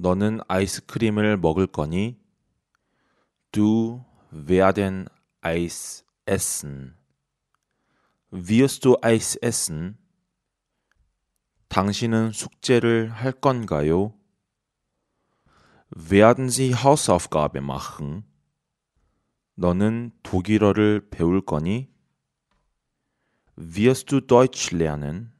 너는 아이스크림을 먹을 거니? Du werden Eis essen. Wirst du Eis essen? 당신은 숙제를 할 건가요? Werden Sie Hausaufgabe machen? 너는 독일어를 배울 거니? Wirst du Deutsch lernen?